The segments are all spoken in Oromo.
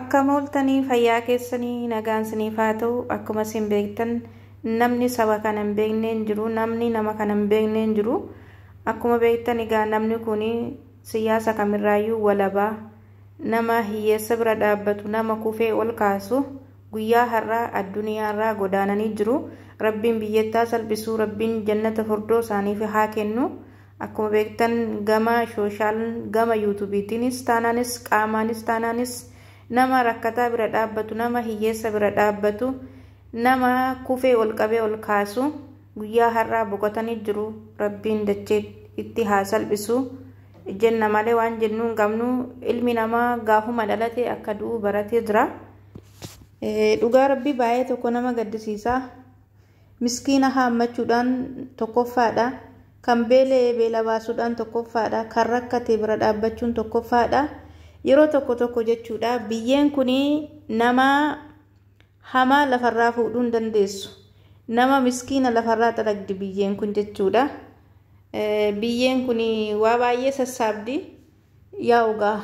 Akka mooltanii fayyaa keessanii nagaan isiniif haa ta'u akkuma isin beektan namni saba kana hin beekne jiru namni nama kana hin beekne hin jiru akkuma beektan egaa namni kun siyaasa kamirraayyuu walabaa nama hiyyeessa bira dhaabbatu nama kufee ol kaasu guyyaa har'aa addunyaarraa godaananii jiru rabbiin biyyattaa salphisuu rabbiin jannata furdoo isaaniif haa kennu. Akkuma beektan gama shooshaal gama yuutuubiitiinis taanaanis qaamaanis taanaanis. nama rakkataa bira dhaabbatu nama hiyyeessa bira dhaabbatu nama kufee ol qabee ol kaasu guyyaa har'aa boqotanii jiru rabbiin dachee itti haa salphisu jenna malee waan jennuun qabnu ilmi namaa gaafuma dhalate akka du'u baratee jira. Dhugaa rabbii baay'ee tokko nama gaddisiisa. Miskiina haammachuudhaan tokkoffaadha. Kan beelee beela baasuudhaan tokkoffaadha. Kan rakkatee bira dhaabbachuun tokkoffaadha. yeroo tokko tokko jechuudha biyyeen kun nama hamaa lafarraa fuudhuu hin dandeessu nama miskiina lafarraa xalagdi biyyeen kun jechuudha eh, biyyeen kun waa baay'ee sassaabdi yaa ugaa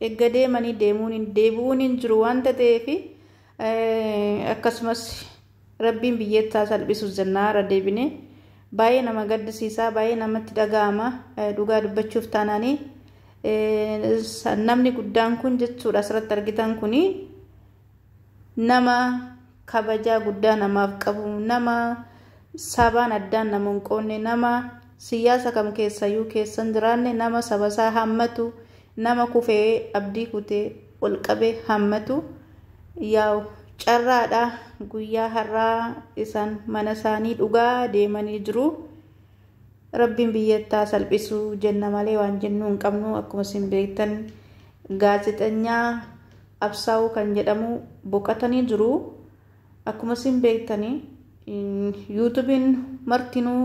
eegga deemanii deemuun deebi'uun hin jiru wanta ta'eef eh, akkasumas rabbiin biyyattaa salphisu zannaara deebine baay'ee nama gaddisiisaa baay'ee namatti dhaga'ama eh, dhugaa dubbachuuf taanaanii. namni guddaan kun jechuudha asirratti argitan kuni nama kabajaa guddaa namaaf qabu nama sabaan addaan nama hin nama siyaasa kam iyyuu keessan jiraanne nama sabasaa hammatu nama kufee abdii kutee ol qabee hammatu yaa'u carraadha guyyaa har'aa isaan mana isaanii dhugaa deemanii jiru. rabbiin biyyattaa salphisuu jenna malee waan jennu hin qabnu akkuma isin beektan gaazexeenyaa absaa'uu kan jedhamu boqotanii jiru akkuma isin beektanii yuutuubiin martinuu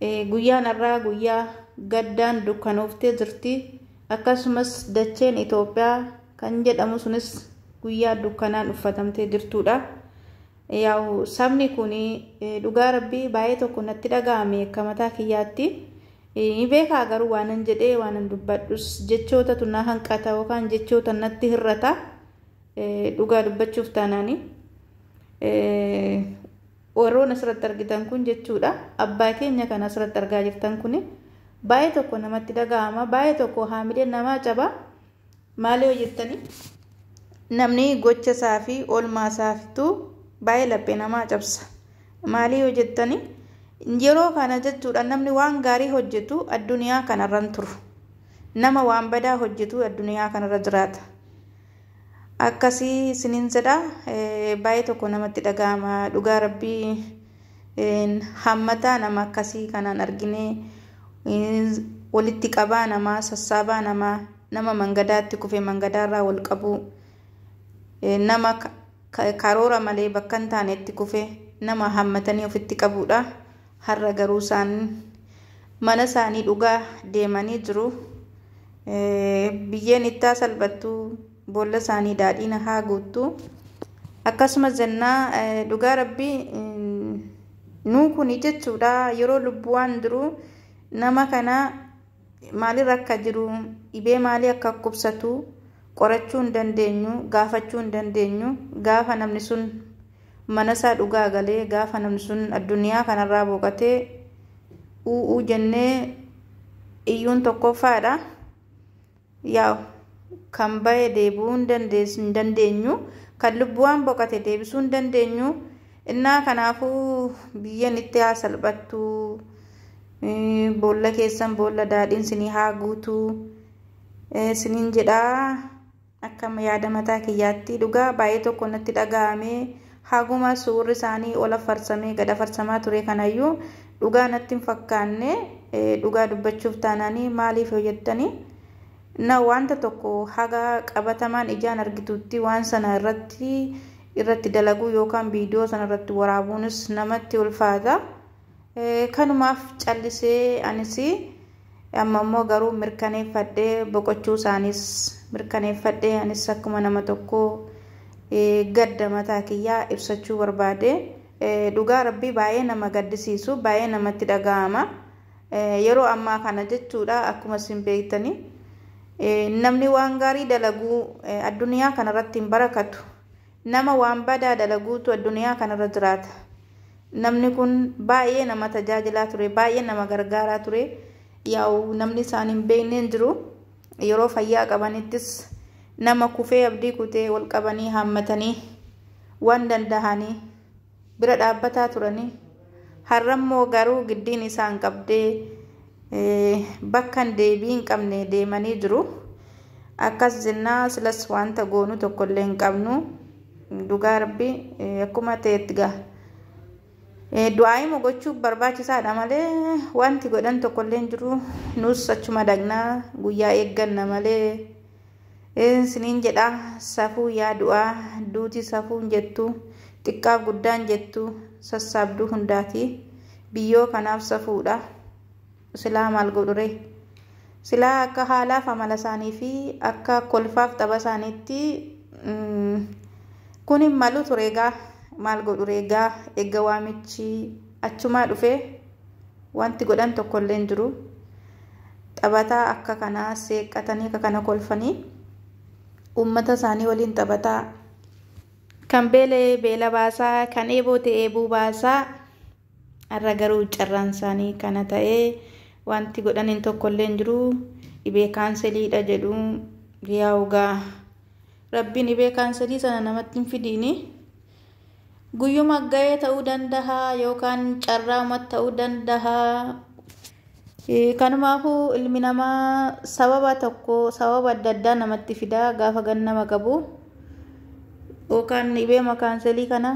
e, guyyaan irraa guyyaa gaddaan dukkanooftee jirti akkasumas dacheen Itoophiyaa kan jedhamu sunis guyyaa dukkanaan uffatamtee jirtudha. yaa'u sabni kun e, dhugaa rabbii baay'ee tokko natti dhaga'ame akka mataa kiyyaatti e, ni beekaa garuu waan waanan jedhee waanan dubbadhus jechootatu na hanqata yookaan jechoota natti hirrata e, dhugaa dubbachuuf taanaani. Warroon asirratti argitan kun jechuudha abbaa keenya kan asirratti argaa jirtan kun baay'ee tokko namatti dhaga'ama baay'ee tokko haamilee namaa caba maaliif hojjettanii namni gocha isaa fi oolmaa isaa baay'ee laphee namaa cabsa maalii hojjettani? yeroo kana jechuudha namni waan gaarii hojjetu addunyaa kanarran turu nama waan badaa hojjetu addunyaa kanarra jiraata akkasii isiniin jedha baay'ee tokko namatti dhaga'ama dhugaa rabbii hammataa nama akkasii kanaan arginee walitti qabaa namaa sassaabaa namaa nama mangadaatti kufee mangadaarraa wal qabuu nama karoora malee bakka hin taanetti kufe nama hammatanii ofitti qabuudha. Har'a garuu isaan mana isaanii dhugaa deemanii jiru. Biyyeen ittaa salphattuu boolla isaanii daadhiin haa guuttu. Akkasumas jennaa dhugaa rabbii mm, nuu jechuudha yeroo lubbuu waan jiru nama kana maaliirra akka jiru dhibee maalii akka kubsatu qorachuu hin dandeenyu gaafachuu hin dandeenyu gaafa namni sun isaa dhugaa galee gaafa namni sun addunyaa kanarraa boqotee uu'uu jennee iyyuun tokkoffaadha yaa kan bahe deebi'uu hin dandeenyu kan lubbuwaan boqate deebisuu hin dandeenyu innaa kanaafuu biyyan itti haa salphattuu boolla keessan boolla daadhiin sini haa guutuu siniin jedhaa. akkama yaada mataa kiyyaatti dhugaa baay'ee tokko natti dhaga'amee haguma suurri isaanii ola farsamee gada farsamaa ture kanayyuu dhugaa natti hin fakkaanne dhugaa dubbachuuf taanaanii maaliif hojjettanii na wanta tokko haga qabatamaan ijaan argitutti waan sana irratti irratti dalaguu yookaan viidiyoo sana irratti waraabuunis namatti ulfaata kanumaaf callisee anis. amma ammoo garuu mirkaneeffadhee boqochuu isaaniis mirkaneeffadhee anis akkuma nama tokkoo gadda mataa kiyyaa ibsachuu barbaade dhugaa rabbii baay'ee nama gaddisiisu baay'ee namatti dhaga'ama yeroo ammaa kana jechuudha akkuma isin beektanii namni waan gaarii dalaguu addunyaa irratti hin barakatu nama waan badaa dalaguutu addunyaa irra jiraata namni kun baay'ee nama tajaajilaa ture baay'ee nama gargaaraa ture. yaa'u namni isaan hin jiru yeroo fayyaa qabanittis nama kufee abdii kutee wal qabanii haammatanii waan dandahanii bira dhaabbataa turanii har'ammoo garuu giddiin isaan qabdee bakka deebii hin qabne deemanii jiru akkas jennaa silas wanta goonu illee hin qabnu dhugaa akkuma ta'etti gaha. Eh, du'aa'ima gochuuf barbaachisaadha malee wanti godhan tokkollee hin jiru nus achuma dhagnaa guyyaa eegganna malee eh, isiniin jedha safuu yaa du'aa duuti safuu hin jettu xiqqaaf guddaa hin jettu sassaabduu hundaati biyyoo kanaaf safuudha silaa maal godhure silaa akka haalaaf amala isaanii fi akka kolfaaf tapha isaaniitti mm, kun malu ture egaa. maal godhuree egaa egaa waamichi achumaa dhufee wanti godhan tokkollee hin jiru taphataa akka kanaa seeqatanii akka kana kolfanii uummata isaanii waliin taphataa kan beelee beela baasaa kan eeboo ta'e eeboo baasaa har'a garuu carraan kana ta'ee wanti godhanin tokkollee hin jiru kaanselii dha jedhu yaa ogaa rabbiin ibee kaanselii sana namatti hin fidiini. guyyuma ga'ee ta'uu danda'a yookaan carraa ta'uu danda'a. Kanumaafuu ilmi namaa sababa tokko sababa adda addaa namatti fidaa gaafa gannama qabu yookaan dhibee makaanselii kana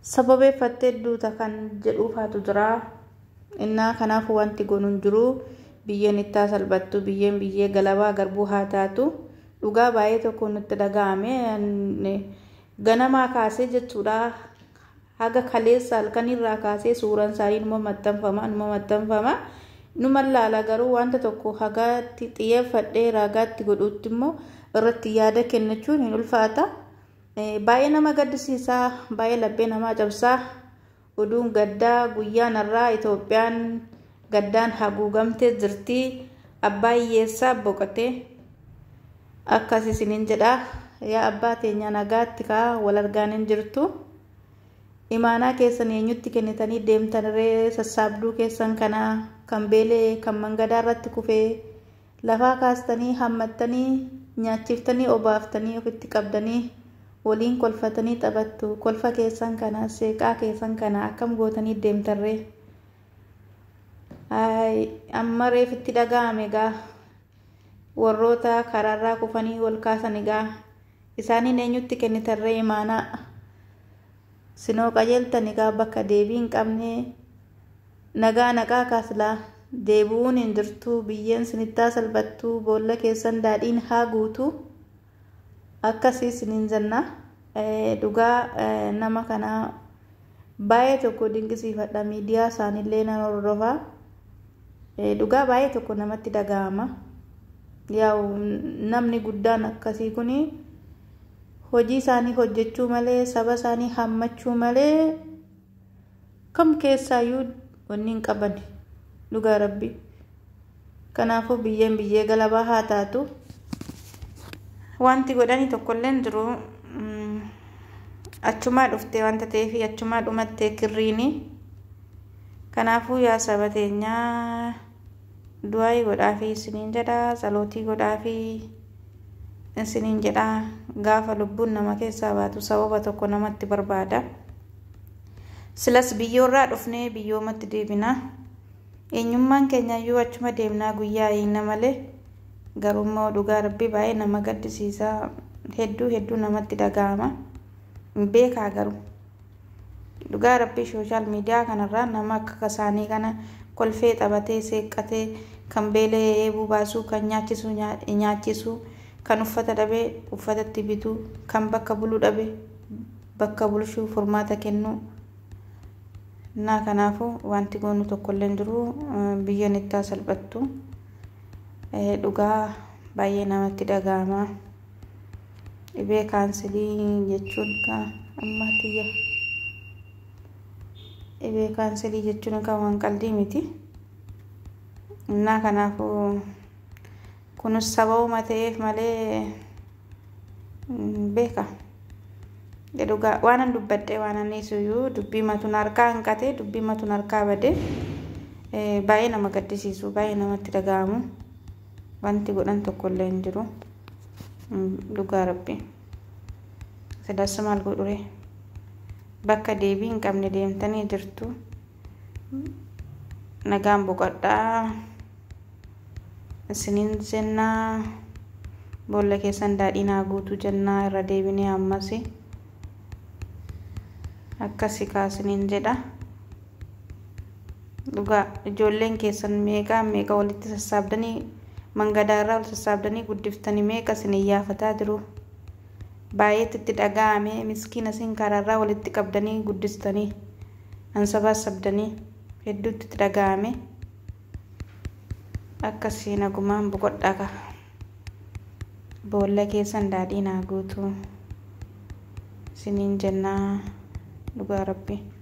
sababeeffattee duuta kan haatu jiraa. Innaa kanaafu wanti gonuun jiru biyyeen ittaa salphattu biyyeen biyyee galabaa garbuu haa taatu dhugaa baay'ee tokko nutti daga'ame. ganamaa kaasee jechuudha haga kaleessa halkanirraa kaasee suuraan isaanii numa maxxanfama numa maxxanfama numan garuu wanta tokko hagaatti xiyyeeffadhee raagaatti godhuutti immoo irratti yaada kennachuun hin ulfaata. Eh, baay'ee nama gaddisiisaa baay'ee labbee namaa cabsaa oduun gaddaa guyyaan irraa Itoophiyaan gaddaan haguugamtee jirtii abbaa hiyyeessaa boqotee akkasii isiniin jedhaa. yaa abbaa teenya nagaatti kaa wal argaan hin jirtu imaanaa keessan eenyutti kennitanii deemtaniree sassaabduu keessan kanaa kan beelee kan mangadaa irratti kufee lafaa kaastanii hammattanii nyaachiftanii obaaftanii ofitti qabdanii waliin kolfatanii taphattu kolfa keessan kana seeqaa keessan kana akkam gootanii deemtanree amma reefitti dhaga'ame gaa warroota karaarraa kufanii wal kaasan gaa. Isaaniin eenyutti kennitarree imaanaa sinoo qajeeltan egaa bakka deebii hin qabne nagaa naqaa kaaslaa deebuun hin jirtu biyyeen sinittaa salphattuu boolla keessan daadhiin haa guutuu akkasii siniin jenna dhugaa nama kanaa baay'ee tokko dinqisiifadha miidiyaa isaaniillee na hordofaa dhugaa baay'ee tokko namatti dhaga'ama yaa'u namni guddaan akkasii kuni. hojii isaanii hojjechuu malee saba isaanii hammachuu malee kam keessaayyuu wanni hin qaban dhugaa rabbi kanaafuu biyyeen biyyee galabaa haa taatu wanti godhanii tokko hin jiru mm, achumaa dhuftee wanta ta'eef achumaa dhumattee kirriini kanaafuu yaa saba teenyaa du'aa godhaafii isiniin jedha salootii godhaafii. isiniin jedhaa gaafa lubbuun nama keessaa baatu sababa tokko namatti barbaada. Silas biyyoorraa dhufnee biyyoomatti deebina. Eenyummaan keenya iyyuu achuma deemnaa guyyaa eegna malee garummaa dhugaa rabbii baay'ee nama gaddisiisaa hedduu hedduu namatti dhaga'ama. Beekaa garuu. Dhugaa rabbii sooshaal miidiyaa kanarraa nama akka kasaanii kana kolfee taphatee seeqqatee kan beelee eebuu baasuu kan nyaachisuu nyaachisuu. kan uffata dhabee uffatatti bituu kan bakka buluu dhabee bakka bulshuu furmaata kennuu na kanaafu wanti goonu illee jiru eh, biyyoon ittaa salphattu eh, dhugaa baay'ee namatti dhaga'amaa dhibee kaansilii jechuun kan ammaatiyya dhibee waan miti na kanaafuu. kun sababuma ta'eef malee mm, beeka waanan dubbadhee waanan dhiisuyyuu dubbii matuun harkaa hanqatee dubbii matuun harkaa badee baay'ee nama gaddisiisu baay'ee namatti daga'amu. wanti godhan tokkollee hin jiru mm, dhugaa rabbi sidaas al godhure bakka deebii hin qabne deemtanii jirtu nagaan boqodhaa. isiniin jennaa boolla keessan daadhiin haa guutuu jennaa irra deebinee ammas akkasi kaasiniin jedha. Dhugaa ijoolleen keessan meeqa meeqa walitti sassaabdanii mangadaa irraa wal sassaabdanii guddiftanii meeqa isin iyyaafataa jiru. baay'eetti itti dhaga'ame miskiina isin karaarraa walitti qabdanii guddistanii ansabaas sabdanii hedduutti itti dhaga'ame. akkasii nagumaan boqodhaa ka'a. Boolla keessan daadhii naa guutuu. Siniin jennaa dhugaa rabbi.